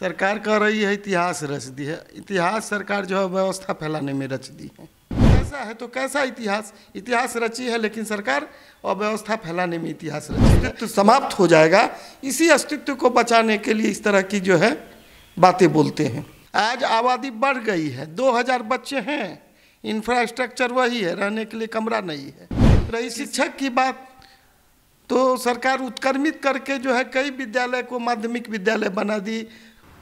सरकार कह रही है इतिहास रच दी है इतिहास सरकार जो है व्यवस्था फैलाने में रच दी है कैसा है तो कैसा इतिहास इतिहास रची है लेकिन सरकार और व्यवस्था फैलाने में इतिहास रची है तो समाप्त हो जाएगा इसी अस्तित्व को बचाने के लिए इस तरह की जो है बातें बोलते हैं आज आबादी बढ़ गई है 2000 बच्चे हैं इंफ्रास्ट्रक्चर वही है रहने के लिए कमरा नहीं है रही शिक्षक की बात तो सरकार उत्कर्मित करके जो है कई विद्यालय को माध्यमिक विद्यालय बना दी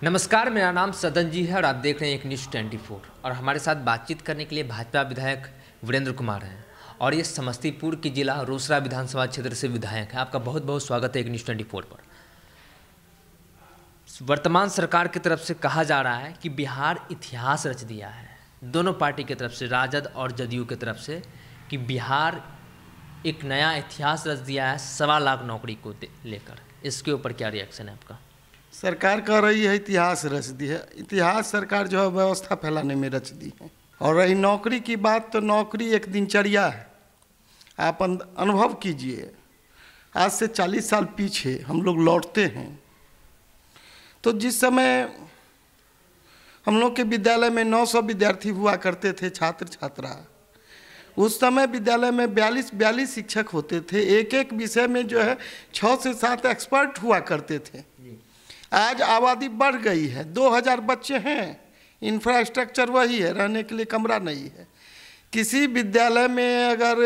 नमस्कार मेरा नाम सदन जी है और आप देख रहे हैं एक न्यूज़ ट्वेंटी फोर और हमारे साथ बातचीत करने के लिए भाजपा विधायक वीरेंद्र कुमार हैं और ये समस्तीपुर की जिला रोसरा विधानसभा क्षेत्र से विधायक हैं आपका बहुत बहुत स्वागत है एक न्यूज़ ट्वेंटी फोर पर वर्तमान सरकार की तरफ से कहा जा रहा है कि बिहार इतिहास रच दिया है दोनों पार्टी की तरफ से राजद और जदयू की तरफ से कि बिहार एक नया इतिहास रच दिया है सवा लाख नौकरी को लेकर इसके ऊपर क्या रिएक्शन है आपका सरकार कह रही है इतिहास रच दी है इतिहास सरकार जो है व्यवस्था फैलाने में रच दी है और रही नौकरी की बात तो नौकरी एक दिनचर्या है आप अनुभव कीजिए आज से 40 साल पीछे हम लोग लौटते हैं तो जिस समय हम लोग के विद्यालय में 900 विद्यार्थी हुआ करते थे छात्र छात्रा उस समय विद्यालय में बयालीस बयालीस शिक्षक होते थे एक एक विषय में जो है छः से सात एक्सपर्ट हुआ करते थे आज आबादी बढ़ गई है 2000 बच्चे हैं इंफ्रास्ट्रक्चर वही है रहने के लिए कमरा नहीं है किसी विद्यालय में अगर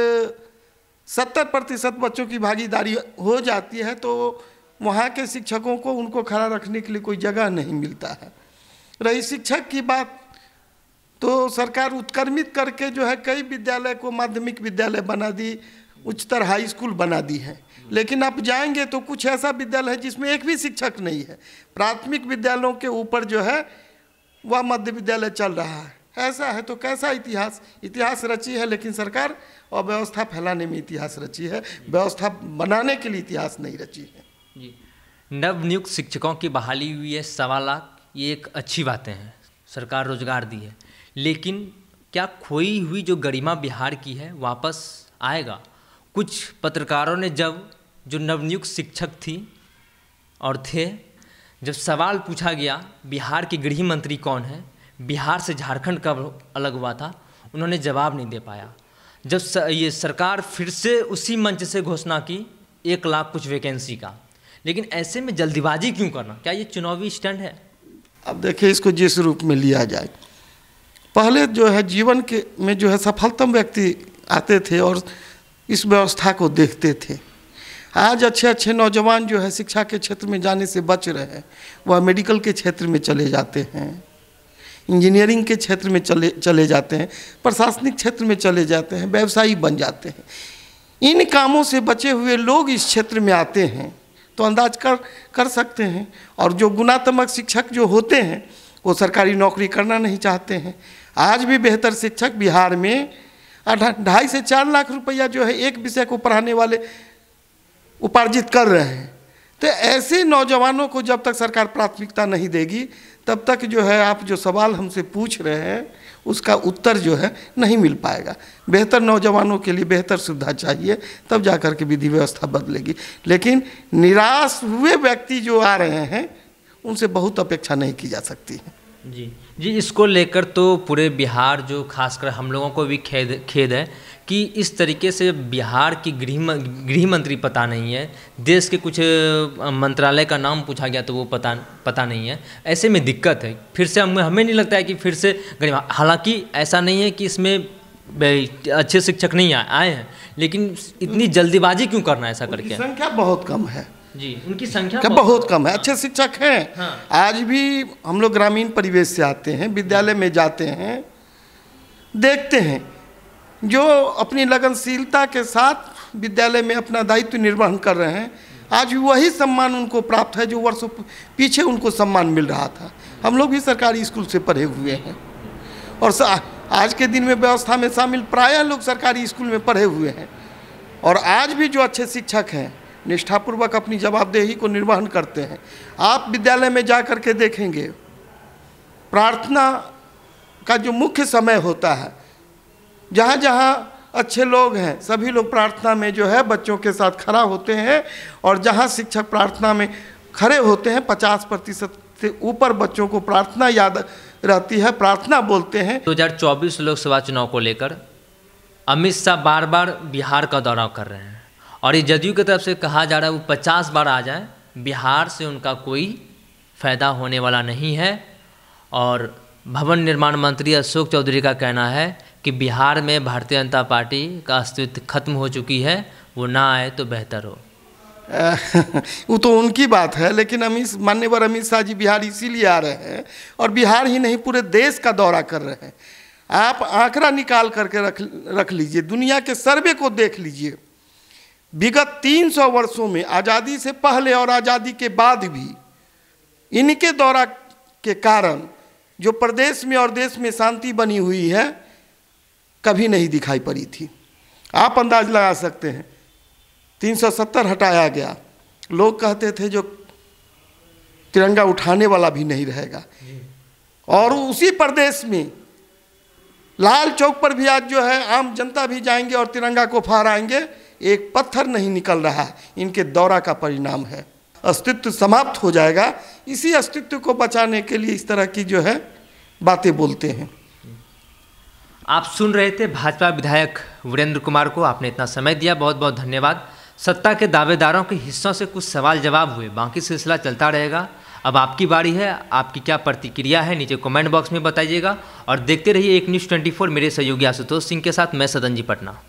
70 प्रतिशत बच्चों की भागीदारी हो जाती है तो वहाँ के शिक्षकों को उनको खड़ा रखने के लिए कोई जगह नहीं मिलता है रही शिक्षक की बात तो सरकार उत्कर्मित करके जो है कई विद्यालय को माध्यमिक विद्यालय बना दी उच्चतर हाई स्कूल बना दी है लेकिन आप जाएंगे तो कुछ ऐसा विद्यालय है जिसमें एक भी शिक्षक नहीं है प्राथमिक विद्यालयों के ऊपर जो है वह मध्य विद्यालय चल रहा है ऐसा है तो कैसा इतिहास इतिहास रची है लेकिन सरकार और व्यवस्था फैलाने में इतिहास रची है व्यवस्था बनाने के लिए इतिहास नहीं रची है नवनियुक्त शिक्षकों की बहाली हुई है सवा लाख ये एक अच्छी बातें हैं सरकार रोजगार दी है लेकिन क्या खोई हुई जो गरिमा बिहार की है वापस आएगा कुछ पत्रकारों ने जब जो नवनियुक्त शिक्षक थी और थे जब सवाल पूछा गया बिहार के गृह मंत्री कौन है बिहार से झारखंड कब अलग हुआ था उन्होंने जवाब नहीं दे पाया जब स, ये सरकार फिर से उसी मंच से घोषणा की एक लाख कुछ वैकेंसी का लेकिन ऐसे में जल्दबाजी क्यों करना क्या ये चुनावी स्टैंड है अब देखिए इसको जिस रूप में लिया जाए पहले जो है जीवन के में जो है सफलतम व्यक्ति आते थे और इस व्यवस्था को देखते थे आज अच्छे अच्छे नौजवान जो है शिक्षा के क्षेत्र में जाने से बच रहे हैं वह मेडिकल के क्षेत्र में चले जाते हैं इंजीनियरिंग के क्षेत्र में चले चले जाते हैं प्रशासनिक क्षेत्र में चले जाते हैं व्यवसायी बन जाते हैं इन कामों से बचे हुए लोग इस क्षेत्र में आते हैं तो अंदाज कर कर सकते हैं और जो गुणात्मक शिक्षक जो होते हैं वो सरकारी नौकरी करना नहीं चाहते हैं आज भी बेहतर शिक्षक बिहार में ढाई से चार लाख रुपया जो है एक विषय को पढ़ाने वाले उपार्जित कर रहे हैं तो ऐसे नौजवानों को जब तक सरकार प्राथमिकता नहीं देगी तब तक जो है आप जो सवाल हमसे पूछ रहे हैं उसका उत्तर जो है नहीं मिल पाएगा बेहतर नौजवानों के लिए बेहतर सुविधा चाहिए तब जा कर के विधि व्यवस्था बदलेगी लेकिन निराश हुए व्यक्ति जो आ रहे हैं उनसे बहुत अपेक्षा नहीं की जा सकती है जी जी इसको लेकर तो पूरे बिहार जो खासकर हम लोगों को भी खेद खेद है कि इस तरीके से बिहार की गृह गृह मंत्री पता नहीं है देश के कुछ मंत्रालय का नाम पूछा गया तो वो पता पता नहीं है ऐसे में दिक्कत है फिर से हमें हमें नहीं लगता है कि फिर से गरीब हालांकि ऐसा नहीं है कि इसमें अच्छे शिक्षक नहीं आए हैं लेकिन इतनी जल्दीबाजी क्यों करना है ऐसा करके संख्या बहुत कम है जी उनकी संख्या बहुत कम है हाँ। अच्छे शिक्षक हैं हाँ। आज भी हम लोग ग्रामीण परिवेश से आते हैं विद्यालय में जाते हैं देखते हैं जो अपनी लगनशीलता के साथ विद्यालय में अपना दायित्व निर्वहन कर रहे हैं आज भी वही सम्मान उनको प्राप्त है जो वर्षों पीछे उनको सम्मान मिल रहा था हम लोग भी सरकारी स्कूल से पढ़े हुए हैं और आज के दिन में व्यवस्था में शामिल प्रायः लोग सरकारी स्कूल में पढ़े हुए हैं और आज भी जो अच्छे शिक्षक हैं निष्ठापूर्वक अपनी जवाबदेही को निर्वहन करते हैं आप विद्यालय में जा कर के देखेंगे प्रार्थना का जो मुख्य समय होता है जहाँ जहाँ अच्छे लोग हैं सभी लोग प्रार्थना में जो है बच्चों के साथ खड़ा होते हैं और जहाँ शिक्षक प्रार्थना में खड़े होते हैं पचास प्रतिशत से ऊपर बच्चों को प्रार्थना याद रहती है प्रार्थना बोलते हैं 2024 लोकसभा चुनाव को लेकर अमित शाह बार बार बिहार का दौरा कर रहे हैं और ये जदयू की तरफ से कहा जा रहा है वो पचास बार आ जाए बिहार से उनका कोई फ़ायदा होने वाला नहीं है और भवन निर्माण मंत्री अशोक चौधरी का कहना है कि बिहार में भारतीय जनता पार्टी का अस्तित्व खत्म हो चुकी है वो ना आए तो बेहतर हो वो तो उनकी बात है लेकिन अमित मान्यवर अमित शाह जी बिहार इसीलिए आ रहे हैं और बिहार ही नहीं पूरे देश का दौरा कर रहे हैं आप आंकड़ा निकाल करके रख रख लीजिए दुनिया के सर्वे को देख लीजिए विगत 300 वर्षों में आज़ादी से पहले और आज़ादी के बाद भी इनके दौरा के कारण जो प्रदेश में और देश में शांति बनी हुई है कभी नहीं दिखाई पड़ी थी आप अंदाज लगा सकते हैं 370 हटाया गया लोग कहते थे जो तिरंगा उठाने वाला भी नहीं रहेगा और उसी प्रदेश में लाल चौक पर भी आज जो है आम जनता भी जाएंगे और तिरंगा को फहराएंगे एक पत्थर नहीं निकल रहा है इनके दौरा का परिणाम है अस्तित्व समाप्त हो जाएगा इसी अस्तित्व को बचाने के लिए इस तरह की जो है बातें बोलते हैं आप सुन रहे थे भाजपा विधायक वीरेंद्र कुमार को आपने इतना समय दिया बहुत बहुत धन्यवाद सत्ता के दावेदारों के हिस्सों से कुछ सवाल जवाब हुए बाकी सिलसिला चलता रहेगा अब आपकी बारी है आपकी क्या प्रतिक्रिया है नीचे कमेंट बॉक्स में बताइएगा और देखते रहिए एक न्यूज़ 24 मेरे सहयोगी आशुतोष सिंह के साथ मैं सदन जी पटना